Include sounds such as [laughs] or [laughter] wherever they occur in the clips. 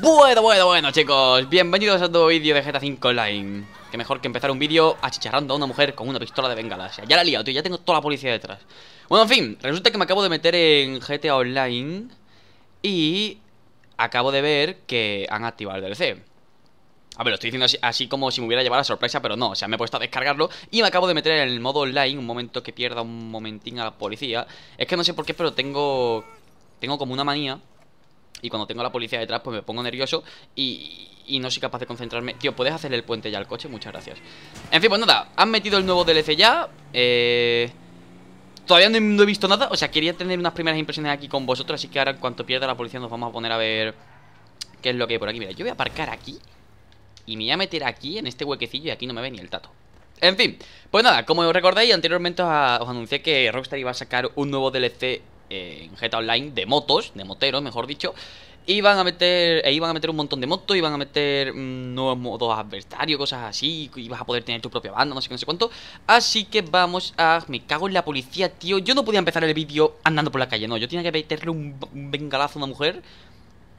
Bueno, bueno, bueno chicos, bienvenidos a nuevo vídeo de GTA 5 Online Que mejor que empezar un vídeo achicharrando a una mujer con una pistola de bengala o Ya la he liado, tío, ya tengo toda la policía detrás Bueno, en fin, resulta que me acabo de meter en GTA Online Y acabo de ver que han activado el DLC a ver, lo estoy diciendo así, así como si me hubiera llevado la sorpresa, pero no, o sea, me he puesto a descargarlo y me acabo de meter en el modo online, un momento que pierda un momentín a la policía. Es que no sé por qué, pero tengo tengo como una manía y cuando tengo la policía detrás, pues me pongo nervioso y, no soy capaz de concentrarme. Tío, ¿puedes hacer el puente ya al coche? Muchas gracias. En fin, pues nada, han metido el nuevo DLC ya. Eh... Todavía no he, visto nada. O sea, quería tener unas primeras impresiones aquí con vosotros. Así que ahora, en cuanto pierda la policía, nos vamos a poner a ver qué es lo que hay por aquí. Mira, yo voy a aparcar aquí. Y me voy a meter aquí, en este huequecillo. Y aquí no me ve ni el tato. En fin, pues nada, como recordáis, anteriormente os anuncié que Rockstar iba a sacar un nuevo DLC en GTA Online de motos, de moteros, mejor dicho. Y a meter, e iban a meter un montón de motos, iban a meter mm, nuevos modos adversarios, cosas así, Ibas a poder tener tu propia banda, no sé qué, no sé cuánto. Así que vamos a... Me cago en la policía, tío. Yo no podía empezar el vídeo andando por la calle, no. Yo tenía que meterle un, bengalazo a una mujer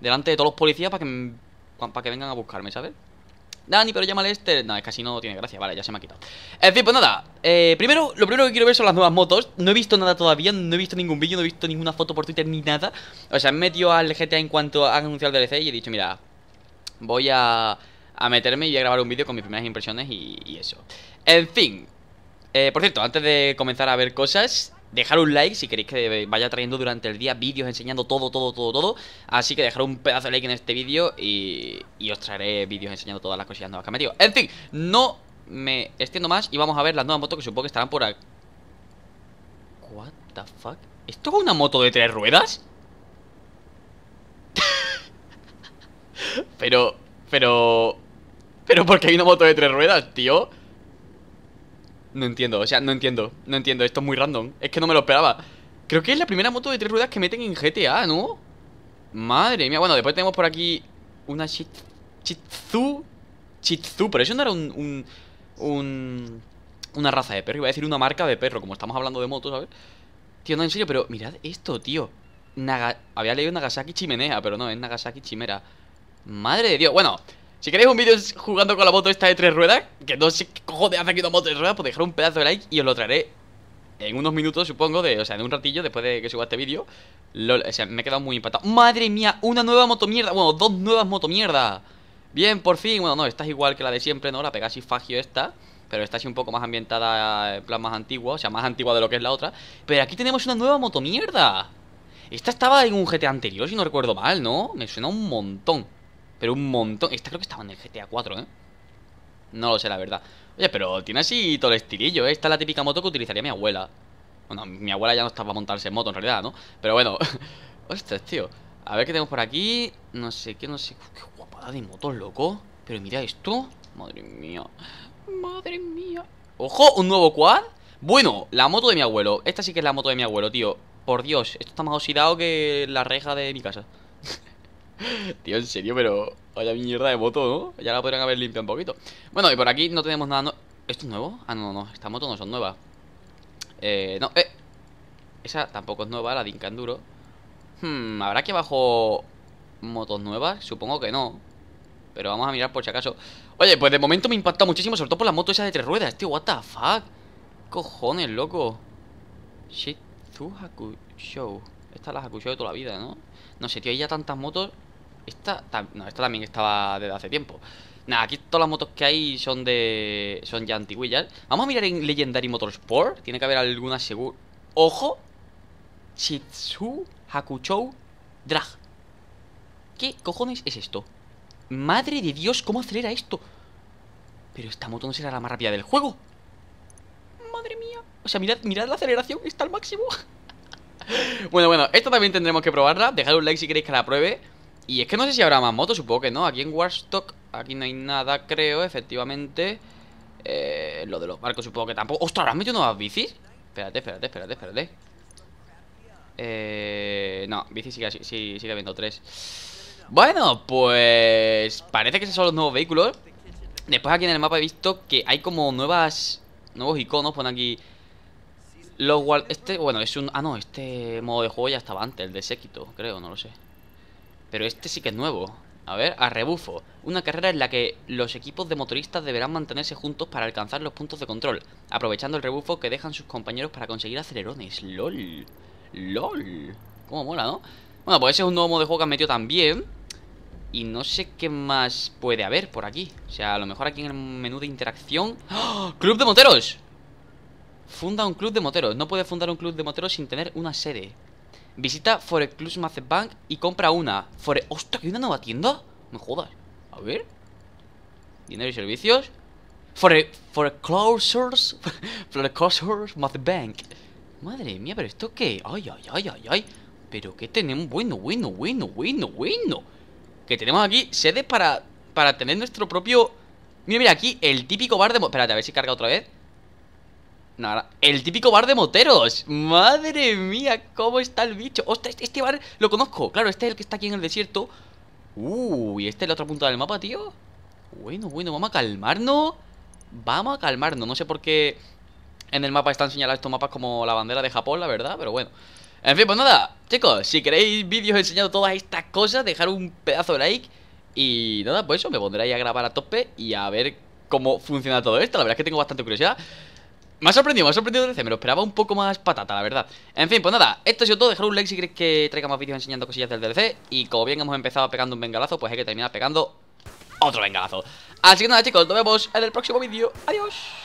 delante de todos los policías para que, para que vengan a buscarme, ¿sabes? Dani, pero llámale este. No, es que así no tiene gracia. Vale, ya se me ha quitado. En fin, pues nada. Eh, primero, lo primero que quiero ver son las nuevas motos. No he visto nada todavía. No he visto ningún vídeo. No he visto ninguna foto por Twitter ni nada. O sea, he metido al GTA en cuanto han anunciado el DLC y he dicho, mira, voy a, meterme y voy a grabar un vídeo con mis primeras impresiones y, eso. En fin. Eh, por cierto, antes de comenzar a ver cosas, Dejar un like si queréis que vaya trayendo durante el día vídeos enseñando todo, todo, todo, todo. Así que dejar un pedazo de like en este vídeo y, y os traeré vídeos enseñando todas las cosillas nuevas que me metido. En fin, no me extiendo más y vamos a ver las nuevas motos que supongo que estarán por aquí. What the fuck? ¿Esto es una moto de tres ruedas? [laughs] pero, pero... Pero porque hay una moto de tres ruedas, tío? No entiendo, o sea, no entiendo, no entiendo, esto es muy random. Es que no me lo esperaba. Creo que es la primera moto de tres ruedas que meten en GTA, ¿no? Madre mía, bueno, después tenemos por aquí una shih, Chitzu. Chitzu, pero eso no era un, Una raza de perro, iba a decir una marca de perro, como estamos hablando de motos, ¿sabes? Tío, no, en serio, pero mirad esto, tío. Había leído Nagasaki Chimenea, pero no, es Nagasaki Chimera. Madre de Dios, bueno, si queréis un vídeo jugando con la moto esta de tres ruedas, que no sé qué cojones hace aquí una moto de tres ruedas, pues dejar un pedazo de like y os lo traeré en unos minutos, supongo, de, o sea, en un ratillo después de que suba este vídeo. o sea, me he quedado muy impactado. ¡Madre mía! ¡Una nueva motomierda! Bueno, dos nuevas motomierdas. Bien, por fin. Bueno, no, esta es igual que la de siempre, ¿no? La y Fagio esta. Pero esta es un poco más ambientada, en plan más antigua. O sea, más antigua de lo que es la otra. Pero aquí tenemos una nueva motomierda. Esta estaba en un GT anterior, si no recuerdo mal, ¿no? Me suena un montón. Pero un montón. Esta creo que estaba en el GTA 4, ¿eh? No lo sé, la verdad. Oye, pero tiene así todo el estilillo, ¿eh? Esta es la típica moto que utilizaría mi abuela. Bueno, mi abuela ya no estaba para montarse en moto en realidad, ¿no? Pero bueno. [laughs] Ostras, tío. A ver qué tenemos por aquí. No sé qué, no sé. Qué guapada de moto, loco. Pero mira esto. Madre mía. Madre mía. Ojo, un nuevo quad. Bueno, la moto de mi abuelo. Esta sí que es la moto de mi abuelo, tío. Por Dios, esto está más oxidado que la reja de mi casa. Tío, en serio, pero vaya mierda de moto, ¿no? Ya la podrían haber limpiado un poquito. Bueno, y por aquí no tenemos nada... nuevo ¿Esto es nuevo? Ah, no, no, estas motos no son nuevas. Eh, no, eh. Esa tampoco es nueva, la de Incanduro. Hmm, ¿habrá que bajo motos nuevas? Supongo que no. Pero vamos a mirar por si acaso. Oye, pues de momento me impacta muchísimo, sobre todo por la moto esa de tres ruedas, tío. What the fuck? Cojones, loco. Shit, Hakusho. Esta es la Hakusho de toda la vida, ¿no? No sé, tío, hay ya tantas motos. Esta, no, también estaba desde hace tiempo. Nada, aquí todas las motos que hay son de. son ya antiguillas. Vamos a mirar en Legendary Motorsport. Tiene que haber alguna seguro. ¡Ojo! Chitsu Hakuchou Drag. ¿Qué cojones es esto? Madre de Dios, ¿cómo acelera esto? Pero esta moto no será la más rápida del juego. Madre mía. O sea, mirad, mirad la aceleración, está al máximo. [laughs] bueno, bueno, esta también tendremos que probarla. Dejad un like si queréis que la pruebe. Y es que no sé si habrá más motos, supongo que no. Aquí en Warstock, aquí no hay nada, creo, efectivamente. Eh, lo de los barcos supongo que tampoco. ¡Ostras, ¿Has metido nuevas bicis? Espérate, espérate, espérate, espérate. Eh, no, bicis sigue, habiendo tres. Bueno, pues parece que esos son los nuevos vehículos. Después aquí en el mapa he visto que hay como nuevas nuevos iconos. Pon aquí los este, bueno, es un ah no, este modo de juego ya estaba antes, el de séquito, creo, no lo sé. Pero este sí que es nuevo. A ver, a rebufo. Una carrera en la que los equipos de motoristas deberán mantenerse juntos para alcanzar los puntos de control, aprovechando el rebufo que dejan sus compañeros para conseguir acelerones. LOL. LOL. Cómo mola, ¿no? Bueno, pues ese es un nuevo modo de juego que han metido también. Y no sé qué más puede haber por aquí. O sea, a lo mejor aquí en el menú de interacción... ¡Ah! ¡Club de moteros! Funda un club de moteros. No puedes fundar un club de moteros sin tener una sede. Visita Forex Plus Bank y compra una. Fore... ¡Ostras, que hay una nueva tienda! Me jodas. A ver. Dinero y servicios. Forex Closers. Forex Bank. Madre mía, pero esto qué. Ay, ay, ay, ay, ay. Pero qué tenemos. Bueno, bueno, bueno, bueno, bueno. Que tenemos aquí sedes para, para tener nuestro propio. Mira, mira, aquí el típico bar de... Espérate, a ver si carga otra vez Nada, el típico bar de moteros. Madre mía, cómo está el bicho. Ostras, este, este bar lo conozco. Claro, este es el que está aquí en el desierto. Uy, este es la otra punta del mapa, tío. Bueno, bueno, vamos a calmarnos. Vamos a calmarnos. No sé por qué en el mapa están señalados estos mapas como la bandera de Japón, la verdad, pero bueno. En fin, pues nada, chicos, si queréis vídeos enseñando todas estas cosas, dejar un pedazo de like. Y nada, pues eso, me pondré ahí a grabar a tope y a ver cómo funciona todo esto. La verdad es que tengo bastante curiosidad. Me ha sorprendido, me ha sorprendido el DLC, me lo esperaba un poco más patata, la verdad En fin, pues nada, esto ha sido todo, dejad un like si queréis que traiga más vídeos enseñando cosillas del DLC Y como bien hemos empezado pegando un bengalazo, pues hay que terminar pegando otro bengalazo Así que nada chicos, nos vemos en el próximo vídeo, adiós